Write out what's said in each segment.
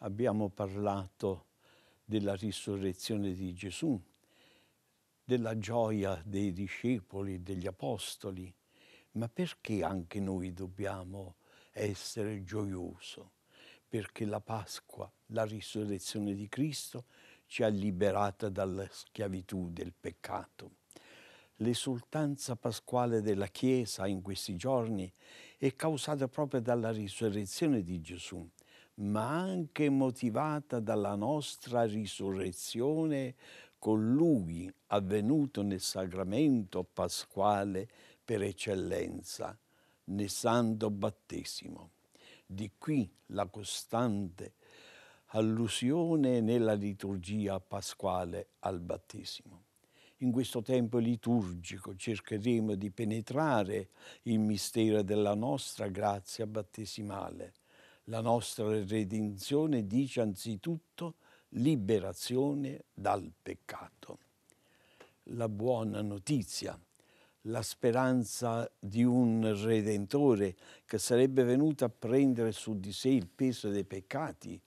Abbiamo parlato della risurrezione di Gesù, della gioia dei discepoli, e degli apostoli, ma perché anche noi dobbiamo essere gioiosi? Perché la Pasqua, la risurrezione di Cristo, ci ha liberata dalla schiavitù del peccato l'esultanza pasquale della Chiesa in questi giorni è causata proprio dalla risurrezione di Gesù, ma anche motivata dalla nostra risurrezione con Lui avvenuto nel sacramento pasquale per eccellenza, nel santo battesimo. Di qui la costante allusione nella liturgia pasquale al battesimo in questo tempo liturgico cercheremo di penetrare il mistero della nostra grazia battesimale. La nostra redenzione dice anzitutto liberazione dal peccato. La buona notizia, la speranza di un Redentore che sarebbe venuto a prendere su di sé il peso dei peccati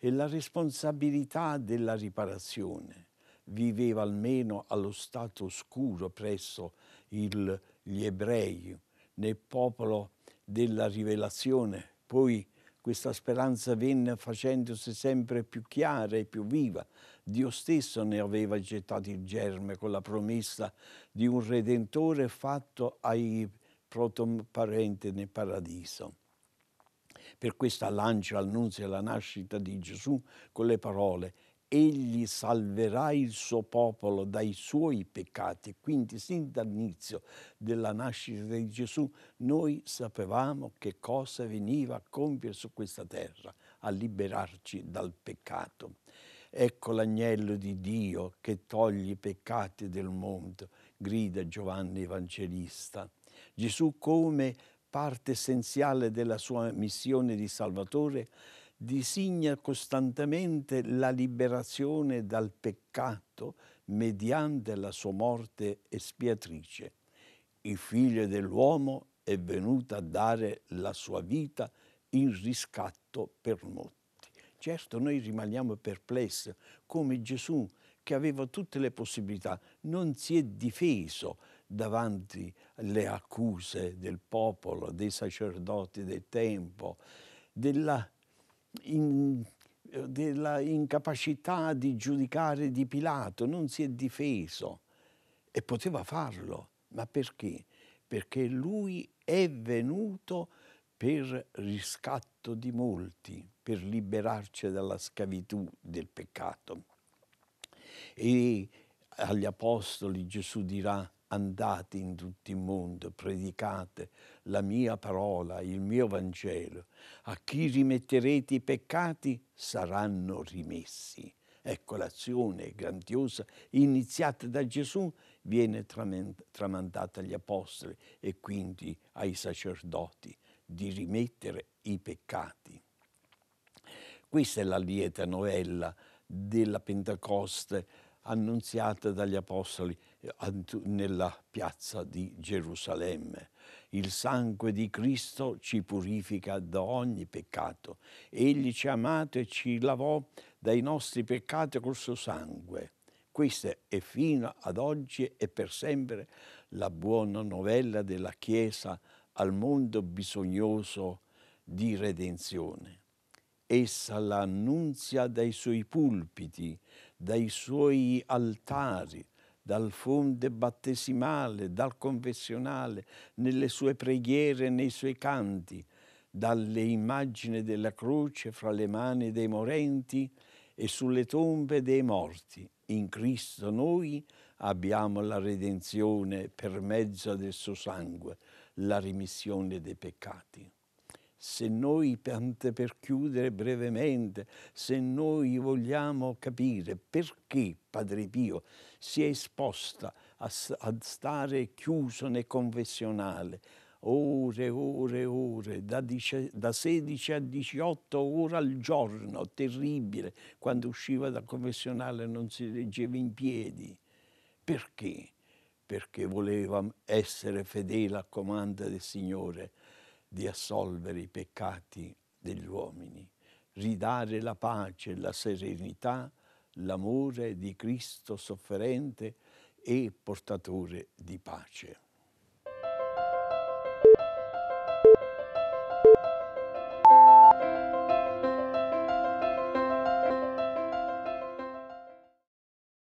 e la responsabilità della riparazione viveva almeno allo stato oscuro presso il, gli ebrei, nel popolo della rivelazione. Poi questa speranza venne facendosi sempre più chiara e più viva. Dio stesso ne aveva gettato il germe con la promessa di un Redentore fatto ai protoparenti nel paradiso. Per questa l'angelo annuncia la nascita di Gesù con le parole egli salverà il suo popolo dai suoi peccati. Quindi sin dall'inizio della nascita di Gesù noi sapevamo che cosa veniva a compiere su questa terra, a liberarci dal peccato. Ecco l'agnello di Dio che toglie i peccati del mondo, grida Giovanni Evangelista. Gesù come parte essenziale della sua missione di Salvatore designa costantemente la liberazione dal peccato mediante la sua morte espiatrice. Il figlio dell'uomo è venuto a dare la sua vita in riscatto per molti. Certo, noi rimaniamo perplessi come Gesù, che aveva tutte le possibilità, non si è difeso davanti alle accuse del popolo, dei sacerdoti del tempo, della in, eh, della incapacità di giudicare di Pilato, non si è difeso e poteva farlo, ma perché? Perché lui è venuto per riscatto di molti, per liberarci dalla schiavitù del peccato. E agli apostoli Gesù dirà andate in tutto il mondo, predicate la mia parola, il mio Vangelo. A chi rimetterete i peccati saranno rimessi. Ecco l'azione grandiosa iniziata da Gesù viene tramandata agli apostoli e quindi ai sacerdoti di rimettere i peccati. Questa è la lieta novella della Pentecoste annunziata dagli Apostoli eh, nella piazza di Gerusalemme. Il sangue di Cristo ci purifica da ogni peccato. Egli ci ha amato e ci lavò dai nostri peccati col suo sangue. Questa è fino ad oggi e per sempre la buona novella della Chiesa al mondo bisognoso di redenzione essa l'annunzia dai suoi pulpiti, dai suoi altari, dal fonte battesimale, dal confessionale, nelle sue preghiere, nei suoi canti, dalle immagini della croce fra le mani dei morenti e sulle tombe dei morti. In Cristo noi abbiamo la redenzione per mezzo del suo sangue, la rimissione dei peccati se noi, per chiudere brevemente, se noi vogliamo capire perché Padre Pio si è esposta a, a stare chiuso nel confessionale, ore, ore, ore, da, dice, da, 16 a 18 ore al giorno, terribile, quando usciva dal confessionale non si reggeva in piedi. Perché? Perché voleva essere fedele al comando del Signore, di assolvere i peccati degli uomini, ridare la pace, la serenità, l'amore di Cristo sofferente e portatore di pace.